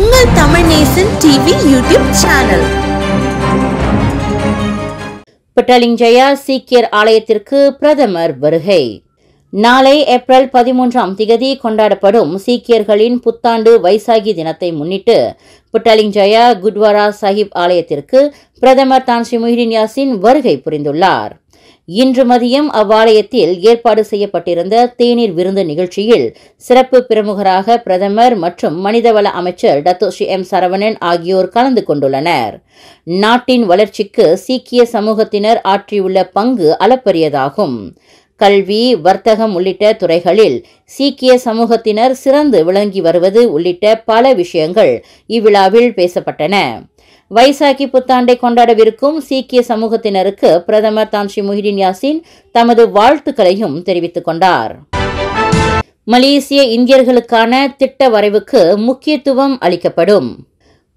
உங்கள் Tamil Nesan TV YouTube channel Jaya சீக்கியர் ஆலயத்திற்கு பிரதமர் வருகை நாளை ஏப்ரல் பதிமூன்றாம் திகதி கொண்டாடப்படும் சீக்கியர்களின் புத்தாண்டு வைசாகி தினத்தை முன்னிட்டு புட்டலிங்கயா குட்வாரா சாஹிப் ஆலயத்திற்கு பிரதமர் தான் ஸ்ரீ முஹிடின் யாசின் வருகை புரிந்துள்ளார் இன்று மதியம் அவ்வாலயத்தில் ஏற்பாடு செய்யப்பட்டிருந்த தேநீர் விருந்து நிகழ்ச்சியில் சிறப்பு பிரமுகராக பிரதமர் மற்றும் மனிதவள அமைச்சர் டத்தோ ஸ்ரீ எம் சரவணன் ஆகியோர் கலந்து கொண்டுள்ளனர் நாட்டின் வளர்ச்சிக்கு சீக்கிய சமூகத்தினர் ஆற்றியுள்ள பங்கு அளப்பரியதாகும் கல்வி வர்த்தகம் உள்ளிட்ட துறைகளில் சீக்கிய சமூகத்தினர் சிறந்து விளங்கி வருவது உள்ளிட்ட பல விஷயங்கள் இவ்விழாவில் பேசப்பட்டன வைசாக்கி புத்தாண்டை கொண்டாடவிருக்கும் சீக்கிய சமூகத்தினருக்கு பிரதமர் தான் ஷி யாசின் தமது வாழ்த்துக்களையும் தெரிவித்துக் கொண்டார் மலேசிய இந்தியர்களுக்கான திட்ட வரைவுக்கு முக்கியத்துவம் அளிக்கப்படும்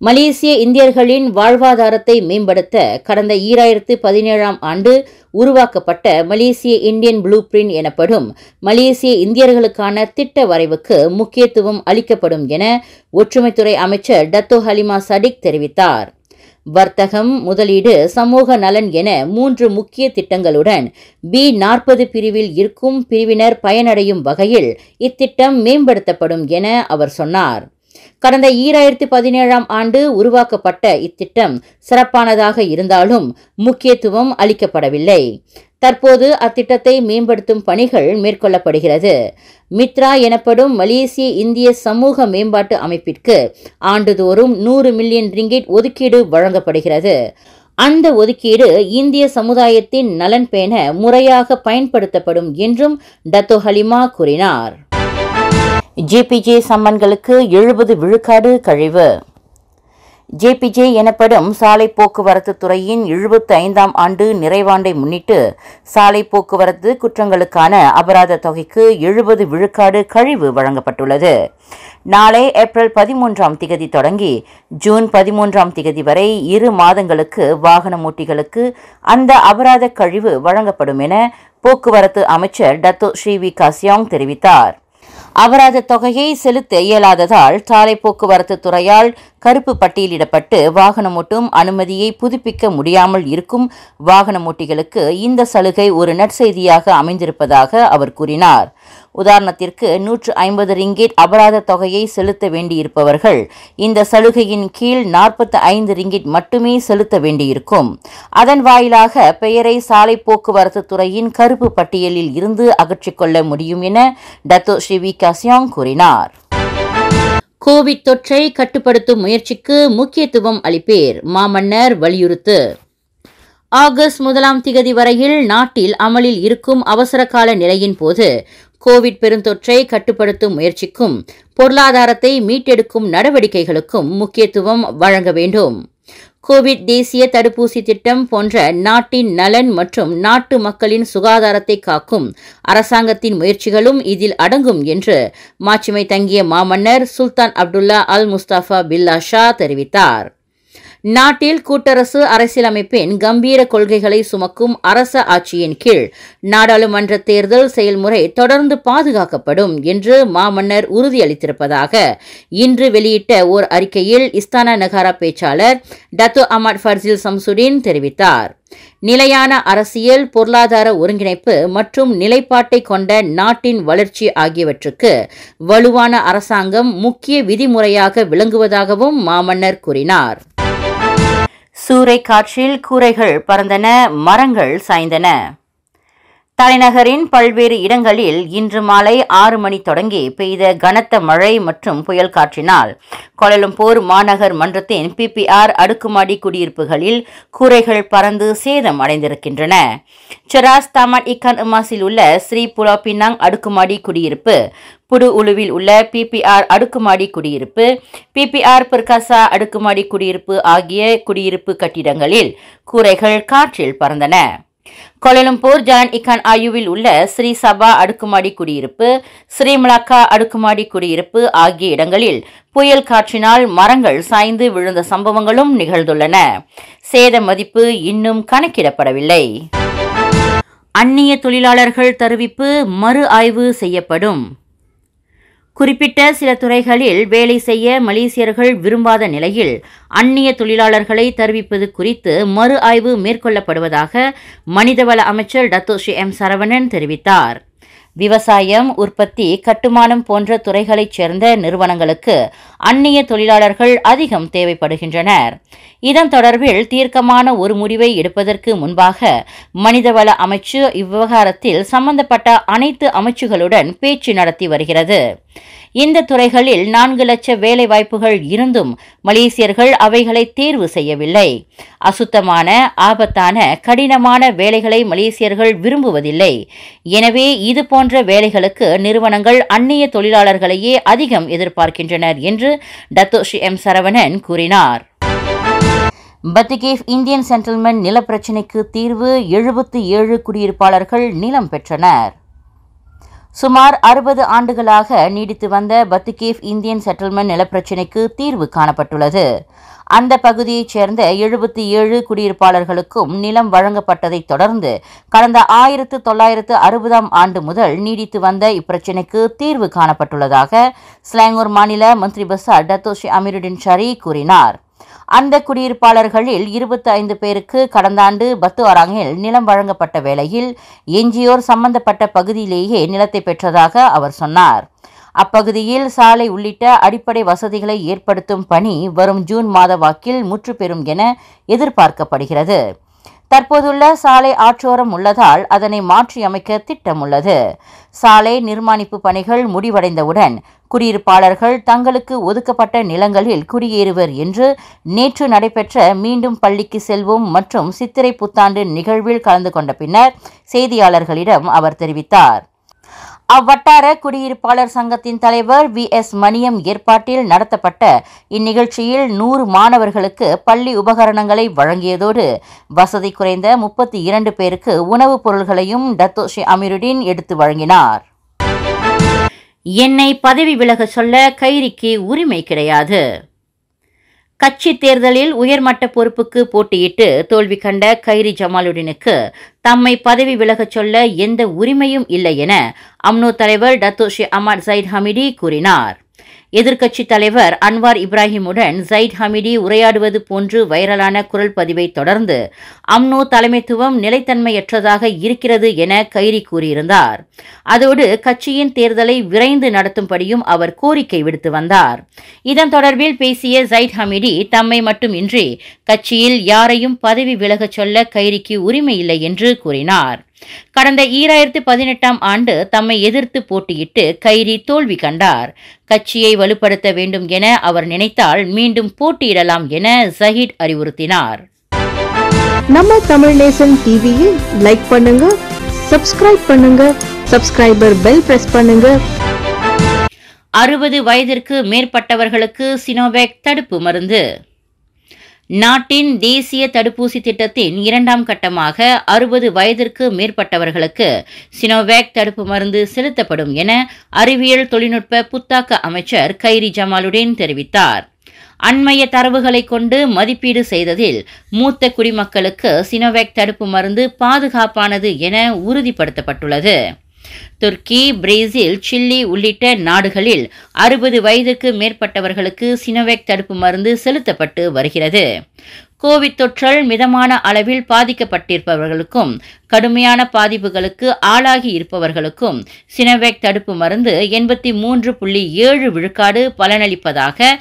மலேசிய இந்தியர்களின் வாழ்வாதாரத்தை மேம்படுத்த கடந்த ஈராயிரத்து பதினேழாம் ஆண்டு உருவாக்கப்பட்ட மலேசிய இந்தியன் ப்ளூ பிரிண்ட் எனப்படும் மலேசிய இந்தியர்களுக்கான திட்ட வரைவுக்கு முக்கியத்துவம் அளிக்கப்படும் என ஒற்றுமைத்துறை அமைச்சர் டத்தோ ஹலிமா சடிக் தெரிவித்தார் வர்த்தகம் முதலீடு சமூக நலன் என மூன்று முக்கிய திட்டங்களுடன் பி நாற்பது பிரிவில் இருக்கும் பிரிவினர் பயனடையும் வகையில் இத்திட்டம் மேம்படுத்தப்படும் என அவர் சொன்னார் கடந்த ஈராயிரத்தி பதினேழாம் ஆண்டு உருவாக்கப்பட்ட இத்திட்டம் சிறப்பானதாக இருந்தாலும் முக்கியத்துவம் அளிக்கப்படவில்லை தற்போது அத்திட்டத்தை மேம்படுத்தும் பணிகள் மேற்கொள்ளப்படுகிறது மித்ரா எனப்படும் மலேசிய இந்திய சமூக மேம்பாட்டு அமைப்பிற்கு ஆண்டுதோறும் நூறு மில்லியன் ரிங்கிட் ஒதுக்கீடு வழங்கப்படுகிறது அந்த ஒதுக்கீடு இந்திய சமுதாயத்தின் நலன் பேண முறையாக பயன்படுத்தப்படும் என்றும் டத்தோ ஹலிமா கூறினார் ஜிபிஜே சம்மன்களுக்கு எழுபது விழுக்காடு கழிவு ஜேபிஜே எனப்படும் சாலை போக்குவரத்து துறையின் எழுபத்து ஐந்தாம் ஆண்டு நிறைவாண்டை முன்னிட்டு சாலை போக்குவரத்து குற்றங்களுக்கான அபராத தொகைக்கு எழுபது விழுக்காடு கழிவு வழங்கப்பட்டுள்ளது நாளை ஏப்ரல் பதிமூன்றாம் திகதி தொடங்கி ஜூன் பதிமூன்றாம் திகதி வரை இரு மாதங்களுக்கு வாகன ஓட்டிகளுக்கு அந்த அபராத கழிவு வழங்கப்படும் என போக்குவரத்து அமைச்சர் டத்தோ ஸ்ரீ வி காசியாங் தெரிவித்தார் அபராத தொகையை செலுத்த இயலாததால் சாலை போக்குவரத்து துறையால் கருப்பு பட்டியலிடப்பட்டு வாகனம் ஓட்டும் அனுமதியை புதுப்பிக்க முடியாமல் இருக்கும் வாகனம் ஓட்டிகளுக்கு இந்த சலுகை ஒரு நற்செய்தியாக அமைந்திருப்பதாக அவர் கூறினார் உதாரணத்திற்கு நூற்று ஐம்பது ரிங்கிட் அபராத தொகையை செலுத்த வேண்டியிருப்பவர்கள் இந்த சலுகையின் கீழ் நாற்பத்தி ஐந்து ரிங்கிட் மட்டுமே செலுத்த வேண்டியிருக்கும் அதன் வாயிலாக பெயரை சாலை போக்குவரத்து துறையின் கருப்பு பட்டியலில் இருந்து அகற்றிக்கொள்ள முடியும் என டத்தோ வி காசியாங் கூறினார் கோவிட் தொற்றை கட்டுப்படுத்தும் முயற்சிக்கு முக்கியத்துவம் அளிப்பேர் மாமன்னர் வலியுறுத்து ஆகஸ்ட் முதலாம் திகதி வரையில் நாட்டில் அமலில் இருக்கும் அவசரகால நிலையின் போது கோவிட் பெருந்தொற்றை கட்டுப்படுத்தும் முயற்சிக்கும் பொருளாதாரத்தை மீட்டெடுக்கும் நடவடிக்கைகளுக்கும் முக்கியத்துவம் வழங்க வேண்டும் கோவிட் தேசிய தடுப்பூசி திட்டம் போன்ற நாட்டின் நலன் மற்றும் நாட்டு மக்களின் சுகாதாரத்தை காக்கும் அரசாங்கத்தின் முயற்சிகளும் இதில் அடங்கும் என்று மாட்சிமை தங்கிய மாமன்னர் சுல்தான் அப்துல்லா அல் முஸ்தாஃபா பில்லா ஷா தெரிவித்தார் நாட்டில் கூட்டரசு அரசியலமைப்பின் கம்பீர கொள்கைகளை சுமக்கும் அரச ஆட்சியின் கீழ் நாடாளுமன்ற தேர்தல் செயல்முறை தொடர்ந்து பாதுகாக்கப்படும் என்று மாமன்னர் உறுதியளித்திருப்பதாக இன்று வெளியிட்ட ஓர் அறிக்கையில் இஸ்தானா நகாரா பேச்சாளர் டத்து அமட் ஃபர்சில் சம்சுடின் தெரிவித்தார் நிலையான அரசியல் பொருளாதார ஒருங்கிணைப்பு மற்றும் நிலைப்பாட்டை கொண்ட நாட்டின் வளர்ச்சி ஆகியவற்றுக்கு வலுவான அரசாங்கம் முக்கிய விதிமுறையாக விளங்குவதாகவும் மாமன்னர் கூறினார் சூறை காற்றில் கூரைகள் பறந்தன மரங்கள் சாய்ந்தன தலைநகரின் பல்வேறு இடங்களில் இன்று மாலை ஆறு மணி தொடங்கி பெய்த கனத்த மழை மற்றும் புயல் காற்றினால் கொலலம்பூர் மாநகர் மன்றத்தின் பிபிஆர் அடுக்குமாடி குடியிருப்புகளில் கூரைகள் பறந்து சேதம் அடைந்திருக்கின்றன செராஸ் தாமட் இக்கான் உமாசில் உள்ள ஸ்ரீ புலா அடுக்குமாடி குடியிருப்பு புடு உழுவில் உள்ள பிபிஆர் அடுக்குமாடி குடியிருப்பு பிபிஆர் பிர்காசா அடுக்குமாடி குடியிருப்பு ஆகிய குடியிருப்பு கட்டிடங்களில் கூரைகள் காற்றில் பறந்தன கொலலம்பூர் ஜான் இகான் ஆயுவில் உள்ள ஸ்ரீ சபா அடுக்குமாடி குடியிருப்பு ஸ்ரீமலாக்கா அடுக்குமாடி குடியிருப்பு ஆகிய இடங்களில் புயல் காற்றினால் மரங்கள் சாய்ந்து விழுந்த சம்பவங்களும் நிகழ்ந்துள்ளன சேத மதிப்பு இன்னும் கணக்கிடப்படவில்லை அந்நிய தொழிலாளர்கள் தருவிப்பு மறு ஆய்வு செய்யப்படும் குறிப்பிட்ட சில துறைகளில் வேலை செய்ய மலேசியர்கள் விரும்பாத நிலையில் அந்நிய தொழிலாளர்களை தெரிவிப்பது குறித்து மறு ஆய்வு மேற்கொள்ளப்படுவதாக மனிதவள அமைச்சர் டத்து ஸ்ரீ எம் சரவணன் தெரிவித்தார் விவசாயம் உற்பத்தி கட்டுமானம் போன்ற துறைகளைச் சேர்ந்த நிறுவனங்களுக்கு அந்நிய தொழிலாளர்கள் அதிகம் தேவைப்படுகின்றனர் இதன் தொடர்பில் தீர்க்கமான ஒரு முடிவை எடுப்பதற்கு முன்பாக மனிதவள அமைச்சு இவ்விவகாரத்தில் சம்பந்தப்பட்ட அனைத்து அமைச்சுகளுடன் பேச்சு நடத்தி வருகிறது இந்த துறைகளில் நான்கு லட்ச வேலைவாய்ப்புகள் இருந்தும் மலேசியர்கள் அவைகளை தேர்வு செய்யவில்லை அசுத்தமான ஆபத்தான கடினமான வேலைகளை மலேசியர்கள் விரும்புவதில்லை எனவே இது போன்ற வேலைகளுக்கு நிறுவனங்கள் அந்நிய தொழிலாளர்களையே அதிகம் எதிர்பார்க்கின்றனர் என்று டத்தோஷி எம் சரவணன் கூறினார் பத்திகேஃப் இந்தியன் சென்டில்மெண்ட் நிலப்பிரச்சினைக்கு தீர்வு எழுபத்தி ஏழு குடியிருப்பாளர்கள் நிலம் பெற்றனர் சுமார் அறுபது ஆண்டுகளாக நீடித்து வந்த பத்துகேஃப் இந்தியன் செட்டில்மெண்ட் நிலப்பிரச்சினைக்கு தீர்வு காணப்பட்டுள்ளது அந்த பகுதியைச் சேர்ந்த எழுபத்தி ஏழு குடியிருப்பாளர்களுக்கும் நிலம் வழங்கப்பட்டதை தொடர்ந்து கடந்த ஆயிரத்து தொள்ளாயிரத்து அறுபதாம் ஆண்டு முதல் நீடித்து வந்த இப்பிரச்சினைக்கு தீர்வு காணப்பட்டுள்ளதாக ஸ்லாங்கூர் மாநில மந்திரி பசார் டத்தோஷி அமீருடின் ஷரி கூறினார் அந்த குடியிருப்பாளர்களில் இருபத்தி ஐந்து பேருக்கு கடந்த ஆண்டு பத்து ஆராங்கில் நிலம் வழங்கப்பட்ட வேளையில் எஞ்சியோர் சம்பந்தப்பட்ட பகுதியிலேயே நிலத்தை பெற்றதாக அவர் சொன்னார் அப்பகுதியில் சாலை உள்ளிட்ட அடிப்படை வசதிகளை ஏற்படுத்தும் பணி வரும் ஜூன் மாத வாக்கில் முற்றுப்பெறும் என எதிர்பார்க்கப்படுகிறது தற்போதுள்ள சாலை ஆற்றோரம் உள்ளதால் அதனை மாற்றியமைக்க திட்டம் உள்ளது சாலை நிர்மாணிப்பு பணிகள் முடிவடைந்தவுடன் குடியிருப்பாளர்கள் தங்களுக்கு ஒதுக்கப்பட்ட நிலங்களில் குடியேறுவர் என்று நேற்று நடைபெற்ற மீண்டும் பள்ளிக்கு செல்வோம் மற்றும் சித்திரை புத்தாண்டு நிகழ்வில் கலந்து கொண்ட பின்னர் செய்தியாளர்களிடம் அவர் தெரிவித்தார் அவ்வட்டார குடியிருப்பாளர் சங்கத்தின் தலைவர் வி எஸ் மணியம் ஏற்பாட்டில் நடத்தப்பட்ட இந்நிகழ்ச்சியில் நூறு மாணவர்களுக்கு பள்ளி உபகரணங்களை வழங்கியதோடு வசதி குறைந்த முப்பத்தி இரண்டு பேருக்கு உணவுப் பொருள்களையும் டத்தோஷி அமீருடீன் எடுத்து வழங்கினார் என்னை பதவி விலக சொல்ல கைரிக்கு உரிமை கிடையாது கட்சி தேர்தலில் உயர்மட்ட பொறுப்புக்கு போட்டியிட்டு தோல்வி கண்ட கைரி ஜமாலுடினுக்கு தம்மை பதவி விலகச் சொல்ல எந்த உரிமையும் இல்லை என அம்னோ தலைவர் டத்தோஷி அமர் சயித் ஹமிடி கூறினார் எதிர்க்கட்சித் தலைவர் அன்வார் இப்ராஹிமுடன் ஜைட் ஹமிடி உரையாடுவது போன்று வைரலான குரல் பதிவை தொடர்ந்து அம்னோ தலைமைத்துவம் நிலைத்தன்மையற்றதாக இருக்கிறது என கைரி கூறியிருந்தார் அதோடு கட்சியின் தேர்தலை விரைந்து நடத்தும்படியும் அவர் கோரிக்கை விடுத்து வந்தார் இதன் தொடர்பில் பேசிய ஜைட் ஹமிடி தம்மை மட்டுமின்றி கட்சியில் யாரையும் பதவி விலகச் சொல்ல கைரிக்கு உரிமை இல்லை என்று கூறினார் கடந்த ஈராயிரத்து பதினெட்டாம் ஆண்டு தம்மை எதிர்த்து போட்டியிட்டு கைரி தோல்வி கண்டார் கட்சியை வலுப்படுத்த வேண்டும் என அவர் நினைத்தால் மீண்டும் போட்டியிடலாம் என ஜஹீத் அறிவுறுத்தினார் நம்ம தமிழ் நேசன் டிவியில் லைக் பண்ணுங்க சப்ஸ்கிரைப் பண்ணுங்க சப்ஸ்கிரைபர் பெல் பிரஸ் பண்ணுங்க அறுபது வயதிற்கு மேற்பட்டவர்களுக்கு சினோவேக் தடுப்பு மருந்து நாட்டின் தேசிய தடுப்பூசி திட்டத்தின் இரண்டாம் கட்டமாக அறுபது வயதிற்கு மேற்பட்டவர்களுக்கு சினோவேக் தடுப்பு மருந்து செலுத்தப்படும் என அறிவியல் தொழில்நுட்ப புத்தாக்க அமைச்சர் கைரி ஜமாலுடேன் தெரிவித்தார் அண்மைய தரவுகளை கொண்டு மதிப்பீடு செய்ததில் மூத்த குடிமக்களுக்கு சினோவேக் தடுப்பு மருந்து பாதுகாப்பானது என உறுதிப்படுத்தப்பட்டுள்ளது துர்க்கி பிரேசில் சில்லி உள்ளிட்ட நாடுகளில் அறுபது வயதுக்கு மேற்பட்டவர்களுக்கு சினோவேக் தடுப்பு மருந்து செலுத்தப்பட்டு வருகிறது கோவிட் தொற்றால் மிதமான அளவில் பாதிக்கப்பட்டிருப்பவர்களுக்கும் கடுமையான பாதிப்புகளுக்கு ஆளாகி இருப்பவர்களுக்கும் சினவேக் தடுப்பு மருந்து எண்பத்தி மூன்று புள்ளி ஏழு விழுக்காடு பலனளிப்பதாக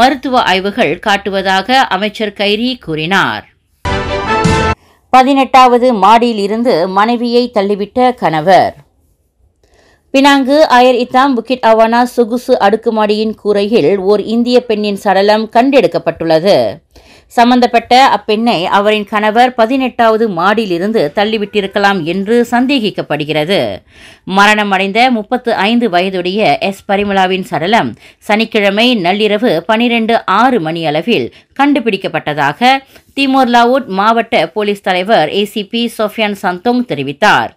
மருத்துவ ஆய்வுகள் காட்டுவதாக அமைச்சர் கைரி கூறினார் பதினெட்டாவது மாடியில் இருந்து மனைவியை தள்ளிவிட்ட கணவர் பினாங்கு அயர் இத்தாம் புக்கிட் அவானா சுகுசு அடுக்குமாடியின் கூரையில் ஓர் இந்திய பெண்ணின் சடலம் கண்டெடுக்கப்பட்டுள்ளது சம்பந்தப்பட்ட அப்பெண்ணை அவரின் கணவர் பதினெட்டாவது மாடியிலிருந்து தள்ளிவிட்டிருக்கலாம் என்று சந்தேகிக்கப்படுகிறது மரணமடைந்த முப்பத்து ஐந்து வயதுடைய எஸ் பரிமலாவின் சடலம் சனிக்கிழமை நள்ளிரவு பனிரெண்டு ஆறு மணி அளவில் கண்டுபிடிக்கப்பட்டதாக திமோர் லாவூட் மாவட்ட போலீஸ் தலைவர் ஏசிபி சோஃபியான் சந்தோங் தெரிவித்தார்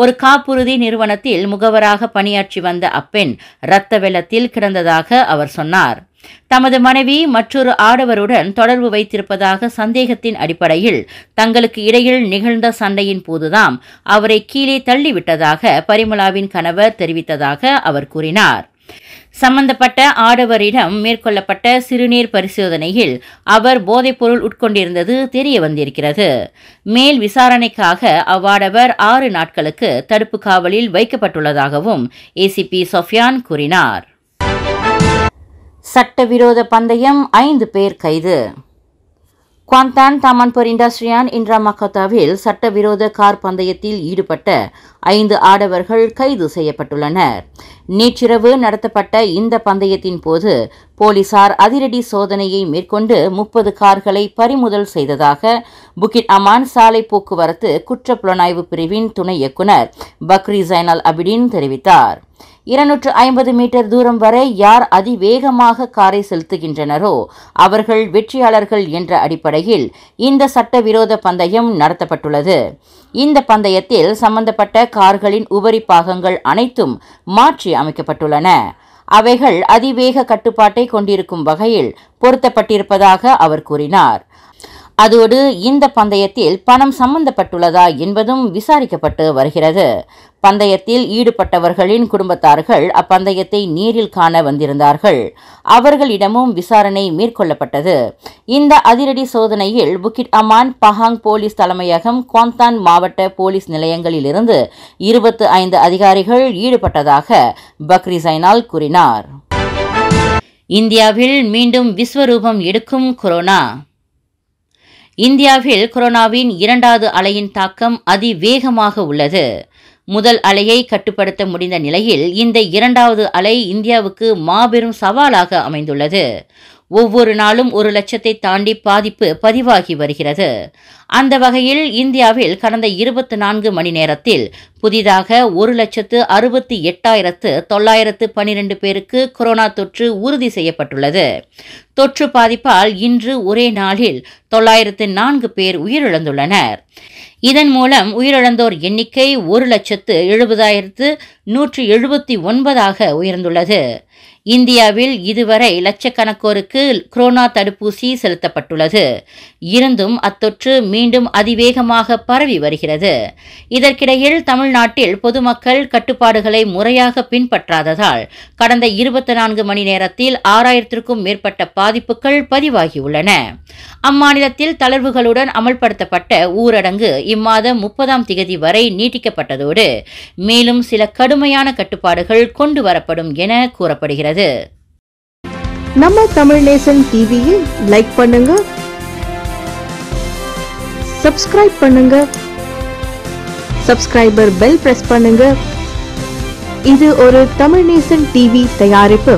ஒரு காப்புறுதி நிறுவனத்தில் முகவராக பணியாற்றி வந்த அப்பெண் இரத்த வெள்ளத்தில் கிடந்ததாக அவர் சொன்னார் தமது மனைவி மற்றொரு ஆடவருடன் தொடர்பு வைத்திருப்பதாக சந்தேகத்தின் அடிப்படையில் தங்களுக்கு இடையில் நிகழ்ந்த சண்டையின் போதுதான் அவரை கீழே தள்ளிவிட்டதாக பரிமலாவின் கணவர் தெரிவித்ததாக அவர் கூறினார் சம்பந்தப்பட்ட ஆடவரிடம் மேற்கொள்ளப்பட்ட சிறுநீர் பரிசோதனையில் அவர் போதைப்பொருள் உட்கொண்டிருந்தது தெரிய வந்திருக்கிறது மேல் விசாரணைக்காக அவ்வாடவர் ஆறு நாட்களுக்கு தடுப்பு காவலில் வைக்கப்பட்டுள்ளதாகவும் ஏசிபி சோஃபியான் கூறினார் சட்டவிரோத பந்தயம் ஐந்து பேர் கைது குவாந்தான் தாமான்பூர் இண்டஸ்ட்ரியான் இன்றா மக்கத்தாவில் சட்டவிரோத கார் பந்தயத்தில் ஈடுபட்ட ஐந்து ஆடவர்கள் கைது செய்யப்பட்டுள்ளனர் நேற்றிரவு நடத்தப்பட்ட இந்த பந்தயத்தின் போது போலீசார் அதிரடி சோதனையை மேற்கொண்டு முப்பது கார்களை பறிமுதல் செய்ததாக புகிட் அமான் சாலை போக்குவரத்து குற்றப்புலனாய்வு பிரிவின் துணை இயக்குநர் பக்ரி ஜைனல் அபிடின் தெரிவித்தார் இருநூற்று ஐம்பது மீட்டர் தூரம் வரை யார் அதிவேகமாக காரை செலுத்துகின்றனரோ அவர்கள் வெற்றியாளர்கள் என்ற அடிப்படையில் இந்த சட்டவிரோத பந்தயம் நடத்தப்பட்டுள்ளது இந்த பந்தயத்தில் சம்பந்தப்பட்ட கார்களின் உபரி பாகங்கள் அனைத்தும் மாற்றி அமைக்கப்பட்டுள்ளன அவைகள் அதிவேக கட்டுப்பாட்டை கொண்டிருக்கும் வகையில் பொருத்தப்பட்டிருப்பதாக அவர் கூறினார் அதோடு இந்த பந்தயத்தில் பணம் சம்பந்தப்பட்டுள்ளதா என்பதும் விசாரிக்கப்பட்டு வருகிறது பந்தயத்தில் ஈடுபட்டவர்களின் குடும்பத்தார்கள் அப்பந்தயத்தை நேரில் காண வந்திருந்தார்கள் அவர்களிடமும் விசாரணை மேற்கொள்ளப்பட்டது இந்த அதிரடி சோதனையில் புக்கிட் அமான் பஹாங் போலீஸ் தலைமையகம் கோந்தான் மாவட்ட போலீஸ் நிலையங்களிலிருந்து இருபத்து ஐந்து அதிகாரிகள் ஈடுபட்டதாக பக்ரி சைனால் கூறினார் இந்தியாவில் மீண்டும் விஸ்வரூபம் எடுக்கும் கொரோனா இந்தியாவில் கொரோனாவின் இரண்டாவது அலையின் தாக்கம் அதிவேகமாக உள்ளது முதல் அலையை கட்டுப்படுத்த முடிந்த நிலையில் இந்த இரண்டாவது அலை இந்தியாவுக்கு மாபெரும் சவாலாக அமைந்துள்ளது ஒவ்வொரு நாளும் ஒரு லட்சத்தை தாண்டி பாதிப்பு பதிவாகி வருகிறது அந்த வகையில் இந்தியாவில் கடந்த இருபத்தி நான்கு மணி நேரத்தில் புதிதாக ஒரு லட்சத்து அறுபத்தி எட்டாயிரத்து தொள்ளாயிரத்து பனிரெண்டு பேருக்கு கொரோனா தொற்று உறுதி செய்யப்பட்டுள்ளது தொற்று பாதிப்பால் இன்று ஒரே நாளில் தொள்ளாயிரத்து நான்கு பேர் உயிரிழந்துள்ளனர் இதன் மூலம் உயிரிழந்தோர் எண்ணிக்கை ஒரு லட்சத்து எழுபதாயிரத்து நூற்றி எழுபத்தி ஒன்பதாக உயர்ந்துள்ளது இந்தியாவில் இதுவரை லட்சக்கணக்கோருக்கு கொரோனா தடுப்பூசி செலுத்தப்பட்டுள்ளது இருந்தும் அத்தொற்று மீண்டும் அதிவேகமாக பரவி வருகிறது இதற்கிடையில் தமிழ்நாட்டில் பொதுமக்கள் கட்டுப்பாடுகளை முறையாக பின்பற்றாததால் கடந்த இருபத்தி நான்கு மணி நேரத்தில் ஆறாயிரத்திற்கும் மேற்பட்ட பாதிப்புகள் பதிவாகியுள்ளன அம்மாநிலத்தில் தளர்வுகளுடன் அமல்படுத்தப்பட்ட ஊரடங்கு இம்மாதம் முப்பதாம் திகதி வரை நீட்டிக்கப்பட்டதோடு மேலும் சில கடுமையான கட்டுப்பாடுகள் கொண்டு வரப்படும் என கூறப்படுகிறது நம்ம தமிழ் நேசன் டிவியில் லைக் பண்ணுங்க சப்ஸ்கிரைப் பண்ணுங்க சப்ஸ்கிரைபர் பெல் பிரஸ் பண்ணுங்க இது ஒரு தமிழ் நேசன் டிவி தயாரிப்பு